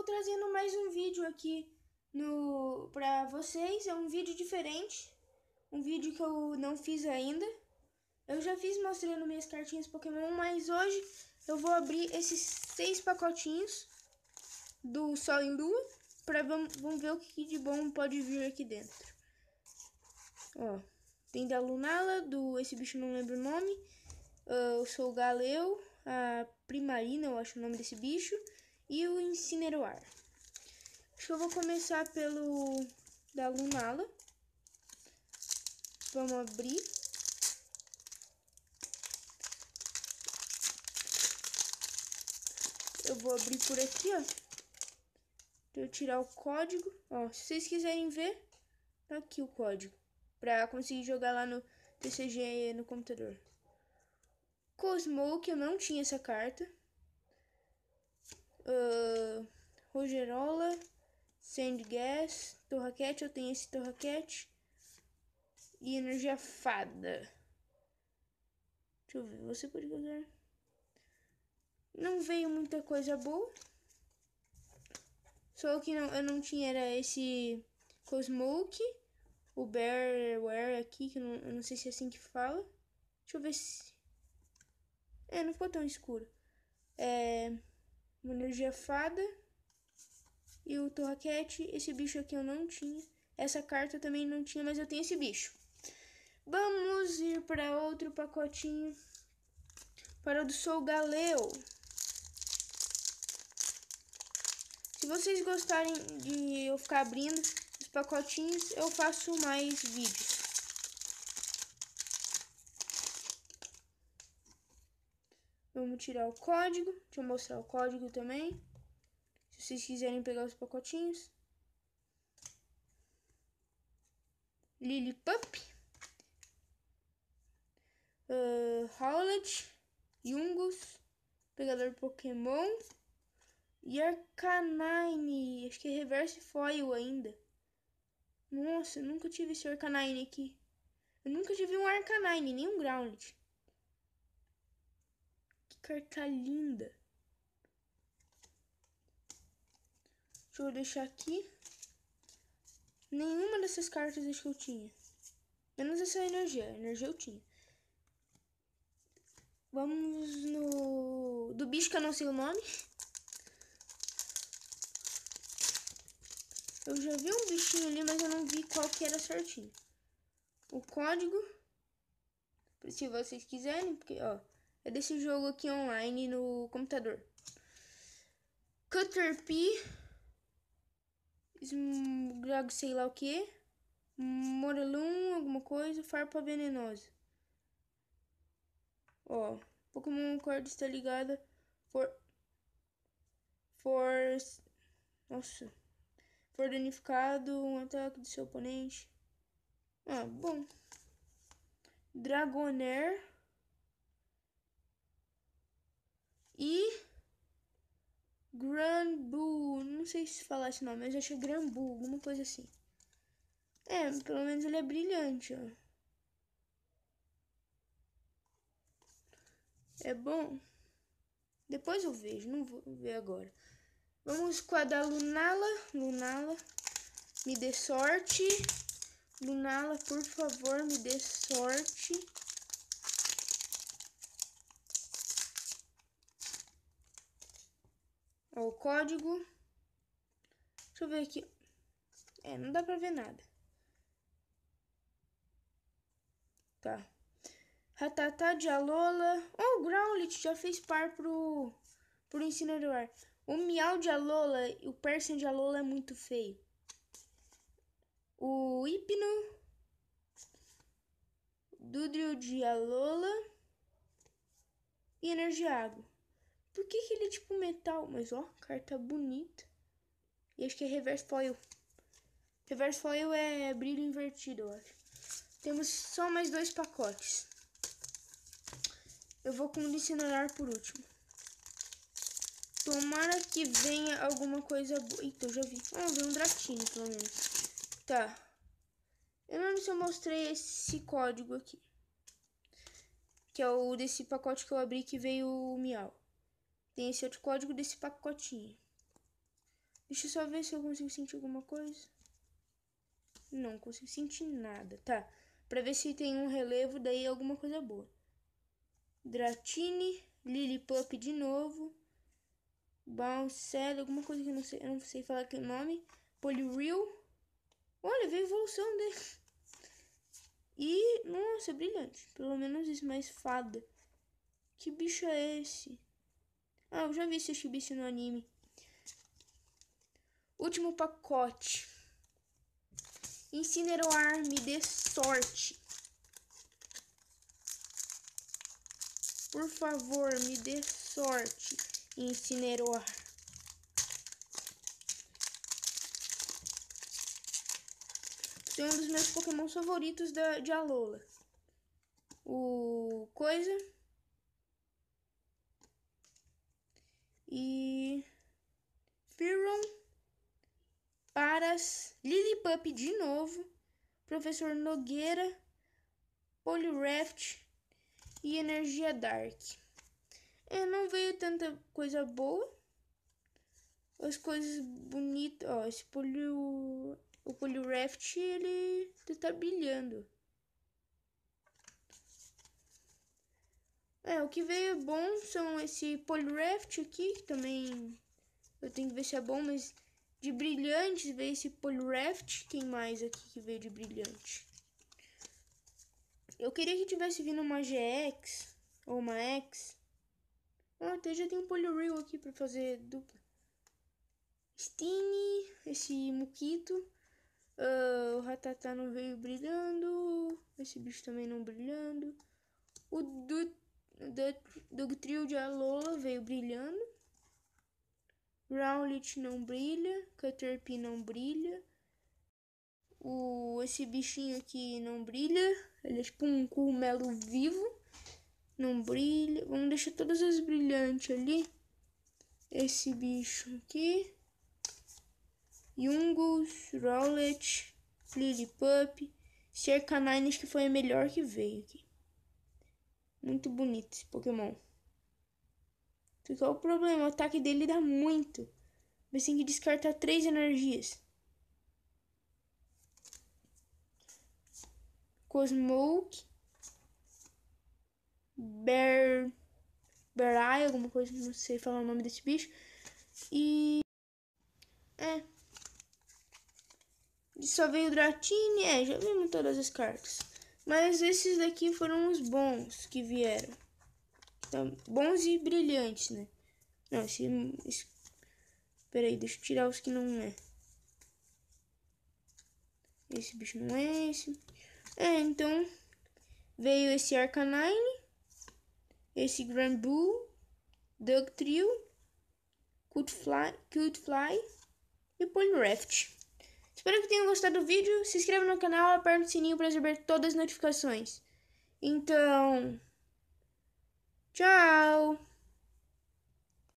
estou trazendo mais um vídeo aqui no para vocês. É um vídeo diferente, um vídeo que eu não fiz ainda. Eu já fiz mostrando minhas cartinhas Pokémon, mas hoje eu vou abrir esses seis pacotinhos do Sol em Lua para vamos, vamos ver o que de bom pode vir aqui dentro. Ó, tem da Lunala, do esse bicho não lembro o nome. Uh, ah, eu sou o Galeu, a Primarina, eu acho o nome desse bicho e o Incineroar. Acho que eu vou começar pelo da Lunala. Vamos abrir. Eu vou abrir por aqui, ó. Pra eu tirar o código. Ó, se vocês quiserem ver, tá aqui o código. Pra conseguir jogar lá no TCG no computador. Cosmo, que eu não tinha essa carta uh, Rogerola, Gas, Torraquete, eu tenho esse Torraquete. E Energia Fada. Deixa eu ver, você pode usar. Não veio muita coisa boa. Só que não, eu não tinha era esse Cosmoke, o Bearware aqui, que eu não, eu não sei se é assim que fala. Deixa eu ver se... É, não ficou tão escuro. É uma energia fada e o Torraquete. Esse bicho aqui eu não tinha. Essa carta eu também não tinha, mas eu tenho esse bicho. Vamos ir para outro pacotinho. Para o do Sol Galeo. Se vocês gostarem de eu ficar abrindo os pacotinhos, eu faço mais vídeos. Vamos tirar o código. Deixa eu mostrar o código também. Se vocês quiserem pegar os pacotinhos. Lilipup. Uh, ah, Howlet. Pegador Pokémon. E Arcanine. Acho que é Reverse Foil ainda. Nossa, eu nunca tive esse Arcanine aqui. Eu nunca tive um Arcanine, nem um Grounded carta linda. Deixa eu deixar aqui. Nenhuma dessas cartas acho que eu tinha. Menos essa energia. A energia eu tinha. Vamos no... Do bicho que eu não sei o nome. Eu já vi um bichinho ali, mas eu não vi qual que era certinho. O código. Se vocês quiserem, porque, ó é desse jogo aqui online no computador. Cutter P. Esmgrago sei lá o que. Morelum, alguma coisa. Farpa venenosa. Ó. Pokémon Cord está ligada for. For. Nossa. For danificado um ataque do seu oponente. Ah, bom. Dragonair. e Granbu, não sei se falar esse nome, mas acho que é Granbu, alguma coisa assim. É, pelo menos ele é brilhante, ó. É bom. Depois eu vejo, não vou ver agora. Vamos com a da Lunala. Lunala, me dê sorte. Lunala, por favor, me dê sorte. o código. Deixa eu ver aqui. É, não dá pra ver nada. Tá. Ratatá de Alola. Oh, o Growlit já fez par pro, pro ar O Miau de Alola e o Persian de Alola é muito feio. O Hipno. Dudrio de Alola. E Energiago. Por que, que ele é tipo metal? Mas ó, carta bonita. E acho que é reverse foil. Reverse foil é brilho invertido, eu acho. Temos só mais dois pacotes. Eu vou com o incinerar por último. Tomara que venha alguma coisa boa. Eita, eu já vi. Ah, veio um dratinho pelo menos. Tá. Eu não lembro se eu mostrei esse código aqui. Que é o desse pacote que eu abri que veio o Miau. Tem esse outro código desse pacotinho. Deixa eu só ver se eu consigo sentir alguma coisa. Não consigo sentir nada, tá? Pra ver se tem um relevo, daí alguma coisa boa. Dratini, Lillipup de novo. Bouncel, alguma coisa que eu não sei, eu não sei falar que o nome. Polyreal. Olha, veio a evolução dele. E, nossa, brilhante. Pelo menos isso, mais fada. Que bicho é esse? Ah, eu já vi esse Shibishi no anime. Último pacote. Incineroar me dê sorte. Por favor, me dê sorte. Incineroar. É um dos meus pokémons favoritos da, de Alola. O... Coisa... E Firron para Lilipup de novo, Professor Nogueira, Polyraft e Energia Dark. É, não veio tanta coisa boa. As coisas bonitas, ó, esse polio, o Polyraft ele tá brilhando. É, o que veio bom são esse Polyraft aqui, que também eu tenho que ver se é bom, mas de brilhantes veio esse Polyraft. Quem mais aqui que veio de brilhante? Eu queria que tivesse vindo uma GX ou uma X. Ah, até já tem um Polyreal aqui pra fazer dupla. Steam, esse Mukito. Uh, o Ratatá não veio brilhando. Esse bicho também não brilhando. O Dut do, do trio de Alola veio brilhando. Rowlet não brilha. Caterpie não brilha. O, esse bichinho aqui não brilha. Ele é tipo um cogumelo vivo. Não brilha. Vamos deixar todas as brilhantes ali. Esse bicho aqui. Jungles, Rowlet, Lillipup, Cercanines que foi a melhor que veio aqui. Muito bonito esse Pokémon. Só que é o problema, é o ataque dele dá muito. Mas tem que descartar três energias. Cosmoke. Ber... Berai, alguma coisa, não sei falar o nome desse bicho. E... É. E só veio o Dratini, é, já vimos todas as cartas. Mas esses daqui foram os bons que vieram. Então, bons e brilhantes, né? Não, esse, Espera Peraí, deixa eu tirar os que não é. Esse bicho não é esse. É, então... Veio esse Arcanine. Esse Grand Bull. Trio. Cutfly, Cutfly e Raft. Espero que tenham gostado do vídeo. Se inscreva no canal, aperte o sininho para receber todas as notificações. Então, tchau!